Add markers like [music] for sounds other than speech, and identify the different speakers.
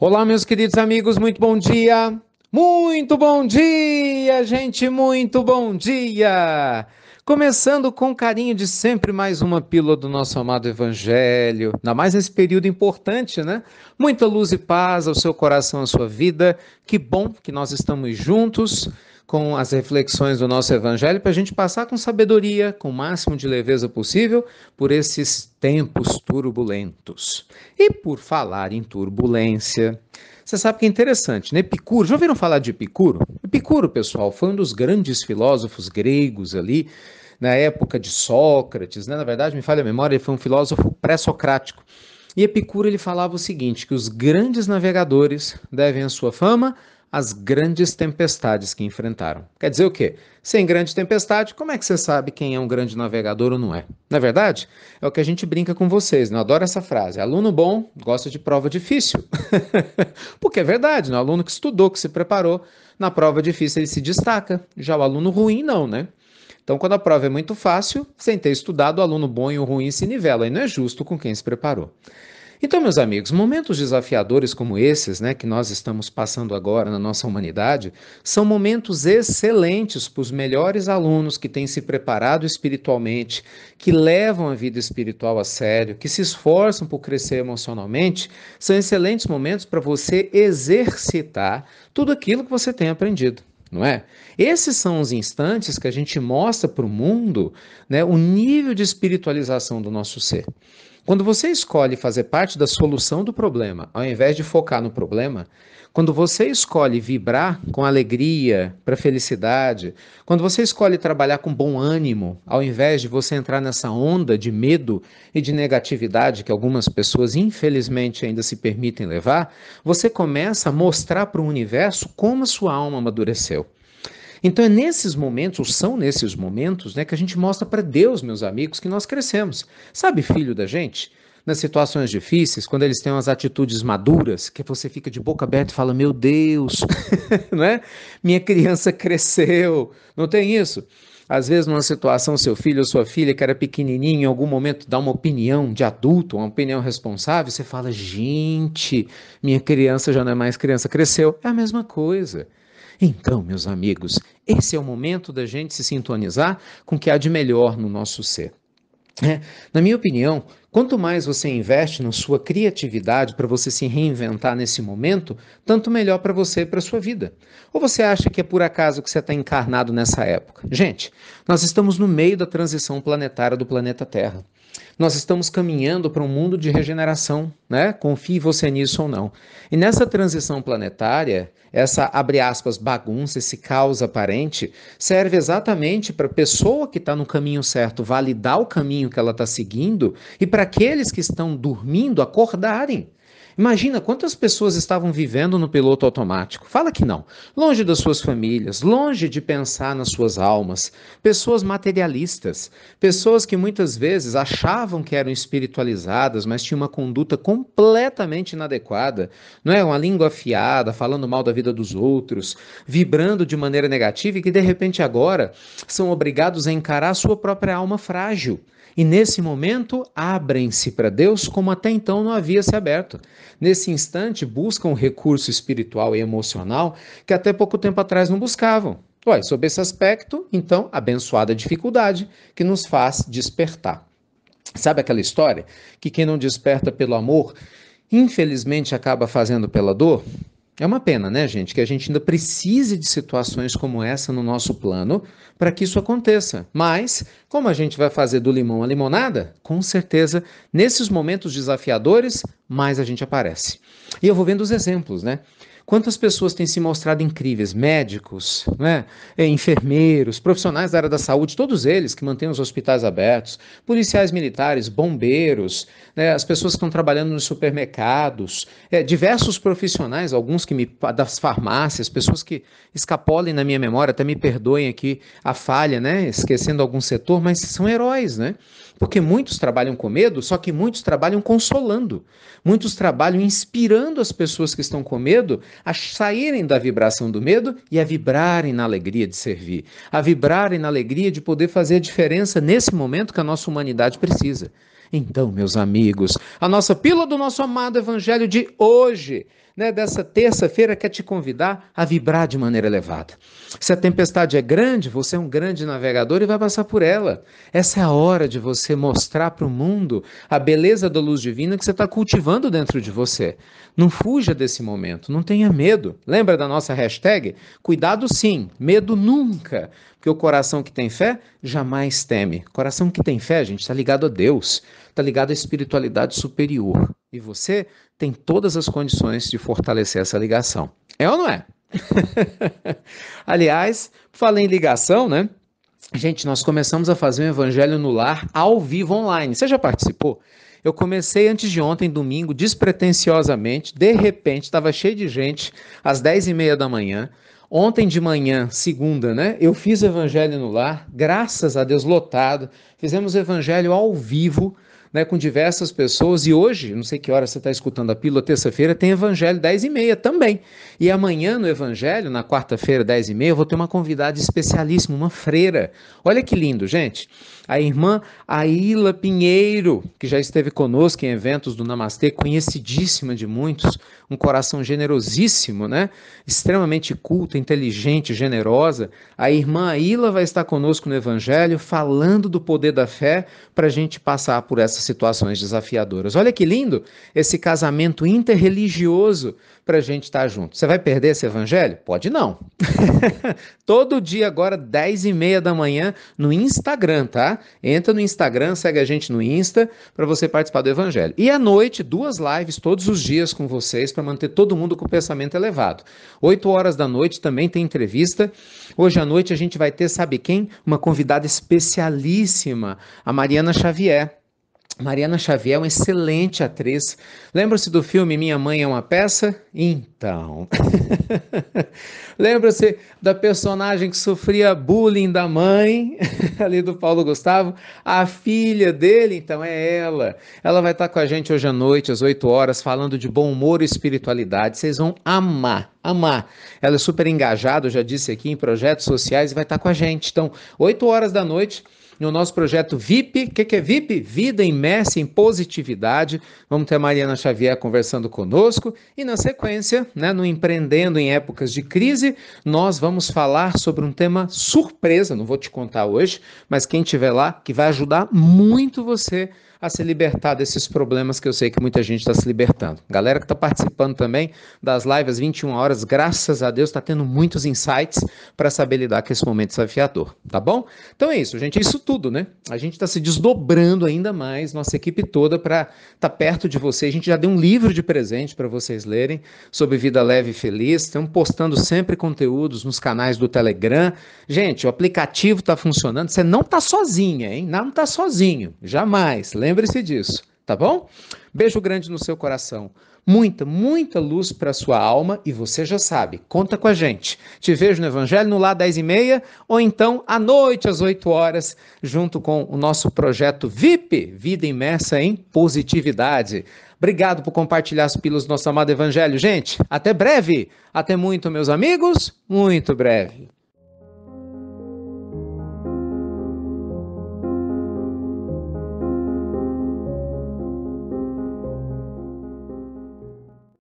Speaker 1: Olá, meus queridos amigos, muito bom dia! Muito bom dia, gente, muito bom dia! Começando com carinho de sempre mais uma pílula do nosso amado Evangelho, ainda mais nesse período importante, né? Muita luz e paz ao seu coração, à sua vida. Que bom que nós estamos juntos com as reflexões do nosso Evangelho para a gente passar com sabedoria, com o máximo de leveza possível, por esses tempos turbulentos. E por falar em turbulência, você sabe que é interessante, né? Epicuro, já ouviram falar de Epicuro? Epicuro, pessoal, foi um dos grandes filósofos gregos ali, na época de Sócrates, né? Na verdade, me falha a memória, ele foi um filósofo pré-socrático. E Epicuro ele falava o seguinte, que os grandes navegadores devem a sua fama as grandes tempestades que enfrentaram. Quer dizer o quê? Sem grande tempestade, como é que você sabe quem é um grande navegador ou não é? Na é verdade, é o que a gente brinca com vocês, né? Eu adoro essa frase. Aluno bom gosta de prova difícil. [laughs] Porque é verdade, né? O aluno que estudou, que se preparou, na prova difícil ele se destaca. Já o aluno ruim, não, né? Então, quando a prova é muito fácil, sem ter estudado, o aluno bom e o ruim se nivelam. E não é justo com quem se preparou. Então, meus amigos, momentos desafiadores como esses, né, que nós estamos passando agora na nossa humanidade, são momentos excelentes para os melhores alunos que têm se preparado espiritualmente, que levam a vida espiritual a sério, que se esforçam por crescer emocionalmente. São excelentes momentos para você exercitar tudo aquilo que você tem aprendido não é? Esses são os instantes que a gente mostra para o mundo né, o nível de espiritualização do nosso ser. Quando você escolhe fazer parte da solução do problema, ao invés de focar no problema, quando você escolhe vibrar com alegria, para felicidade, quando você escolhe trabalhar com bom ânimo, ao invés de você entrar nessa onda de medo e de negatividade que algumas pessoas infelizmente ainda se permitem levar, você começa a mostrar para o universo como a sua alma amadureceu. Então é nesses momentos, ou são nesses momentos, né, que a gente mostra para Deus, meus amigos, que nós crescemos. Sabe, filho da gente? Nas situações difíceis, quando eles têm umas atitudes maduras, que você fica de boca aberta e fala: Meu Deus, [laughs] né Minha criança cresceu. Não tem isso? Às vezes, numa situação, seu filho ou sua filha, que era pequenininho, em algum momento dá uma opinião de adulto, uma opinião responsável, você fala: gente, minha criança já não é mais criança, cresceu. É a mesma coisa. Então, meus amigos, esse é o momento da gente se sintonizar com o que há de melhor no nosso ser. É, na minha opinião, Quanto mais você investe na sua criatividade para você se reinventar nesse momento, tanto melhor para você e para sua vida. Ou você acha que é por acaso que você está encarnado nessa época? Gente, nós estamos no meio da transição planetária do planeta Terra. Nós estamos caminhando para um mundo de regeneração, né? Confie você nisso ou não. E nessa transição planetária, essa abre aspas bagunça, esse caos aparente, serve exatamente para a pessoa que está no caminho certo validar o caminho que ela está seguindo e para para aqueles que estão dormindo acordarem. Imagina quantas pessoas estavam vivendo no piloto automático. Fala que não. Longe das suas famílias, longe de pensar nas suas almas. Pessoas materialistas, pessoas que muitas vezes achavam que eram espiritualizadas, mas tinham uma conduta completamente inadequada. Não é uma língua afiada, falando mal da vida dos outros, vibrando de maneira negativa e que de repente agora são obrigados a encarar a sua própria alma frágil. E nesse momento abrem-se para Deus como até então não havia se aberto nesse instante buscam recurso espiritual e emocional que até pouco tempo atrás não buscavam. Ué, sob esse aspecto, então, abençoada dificuldade que nos faz despertar. Sabe aquela história que quem não desperta pelo amor, infelizmente acaba fazendo pela dor? É uma pena, né, gente, que a gente ainda precise de situações como essa no nosso plano para que isso aconteça. Mas, como a gente vai fazer do limão à limonada? Com certeza, nesses momentos desafiadores, mais a gente aparece. E eu vou vendo os exemplos, né? Quantas pessoas têm se mostrado incríveis? Médicos, né? É, enfermeiros, profissionais da área da saúde, todos eles que mantêm os hospitais abertos, policiais militares, bombeiros, né? as pessoas que estão trabalhando nos supermercados, é, diversos profissionais, alguns que me das farmácias, pessoas que escapolem na minha memória, até me perdoem aqui a falha, né? esquecendo algum setor, mas são heróis, né? Porque muitos trabalham com medo, só que muitos trabalham consolando. Muitos trabalham inspirando as pessoas que estão com medo a saírem da vibração do medo e a vibrarem na alegria de servir, a vibrarem na alegria de poder fazer a diferença nesse momento que a nossa humanidade precisa. Então, meus amigos, a nossa pílula do nosso amado evangelho de hoje né, dessa terça-feira quer te convidar a vibrar de maneira elevada. Se a tempestade é grande, você é um grande navegador e vai passar por ela. Essa é a hora de você mostrar para o mundo a beleza da luz divina que você está cultivando dentro de você. Não fuja desse momento, não tenha medo. Lembra da nossa hashtag? Cuidado sim, medo nunca. Porque o coração que tem fé jamais teme. Coração que tem fé, gente, está ligado a Deus, está ligado à espiritualidade superior. E você tem todas as condições de fortalecer essa ligação. É ou não é? [laughs] Aliás, falei em ligação, né? Gente, nós começamos a fazer um evangelho no lar ao vivo online. Você já participou? Eu comecei antes de ontem, domingo, despretensiosamente. De repente, estava cheio de gente às 10 e meia da manhã. Ontem de manhã, segunda, né? Eu fiz o evangelho no lar, graças a Deus lotado. Fizemos o evangelho ao vivo né, com diversas pessoas. E hoje, não sei que hora você está escutando a pílula, terça-feira, tem Evangelho 10 e meia também. E amanhã no Evangelho, na quarta-feira, 10 e meia, eu vou ter uma convidada especialíssima, uma freira. Olha que lindo, gente. A irmã Aila Pinheiro, que já esteve conosco em eventos do Namastê, conhecidíssima de muitos, um coração generosíssimo, né? Extremamente culta, inteligente, generosa. A irmã Aila vai estar conosco no Evangelho, falando do poder da fé, para a gente passar por essa essas situações desafiadoras. Olha que lindo esse casamento interreligioso para a gente estar tá junto. Você vai perder esse evangelho? Pode não. [laughs] Todo dia agora, 10 e meia da manhã, no Instagram, tá? Entra no Instagram, segue a gente no Insta para você participar do evangelho. E à noite, duas lives todos os dias com vocês para manter todo mundo com o pensamento elevado. 8 horas da noite também tem entrevista. Hoje à noite a gente vai ter, sabe quem? Uma convidada especialíssima, a Mariana Xavier. Mariana Xavier é uma excelente atriz. Lembra-se do filme Minha Mãe é uma Peça? Então. [laughs] Lembra-se da personagem que sofria bullying da mãe, [laughs] ali do Paulo Gustavo? A filha dele, então, é ela. Ela vai estar com a gente hoje à noite, às 8 horas, falando de bom humor e espiritualidade. Vocês vão amar, amar. Ela é super engajada, eu já disse aqui, em projetos sociais e vai estar com a gente. Então, 8 horas da noite no nosso projeto VIP. O que, que é VIP? Vida imersa em positividade. Vamos ter a Mariana Xavier conversando conosco. E na sequência, né, no Empreendendo em Épocas de Crise, nós vamos falar sobre um tema surpresa. Não vou te contar hoje, mas quem estiver lá, que vai ajudar muito você a se libertar desses problemas que eu sei que muita gente está se libertando. Galera que está participando também das lives 21 horas, graças a Deus, está tendo muitos insights para saber lidar com esse momento desafiador, tá bom? Então é isso, gente. Isso tudo, né? A gente está se desdobrando ainda mais, nossa equipe toda, para estar tá perto de você. A gente já deu um livro de presente para vocês lerem sobre vida leve e feliz. Estamos postando sempre conteúdos nos canais do Telegram. Gente, o aplicativo está funcionando. Você não está sozinha, hein? Não está sozinho. Jamais. Lembre-se disso tá bom? Beijo grande no seu coração. Muita, muita luz para a sua alma e você já sabe, conta com a gente. Te vejo no Evangelho no Lá 10 e meia ou então à noite às 8 horas, junto com o nosso projeto VIP, Vida Imersa em Positividade. Obrigado por compartilhar as pílulas do nosso amado Evangelho, gente. Até breve. Até muito, meus amigos. Muito breve.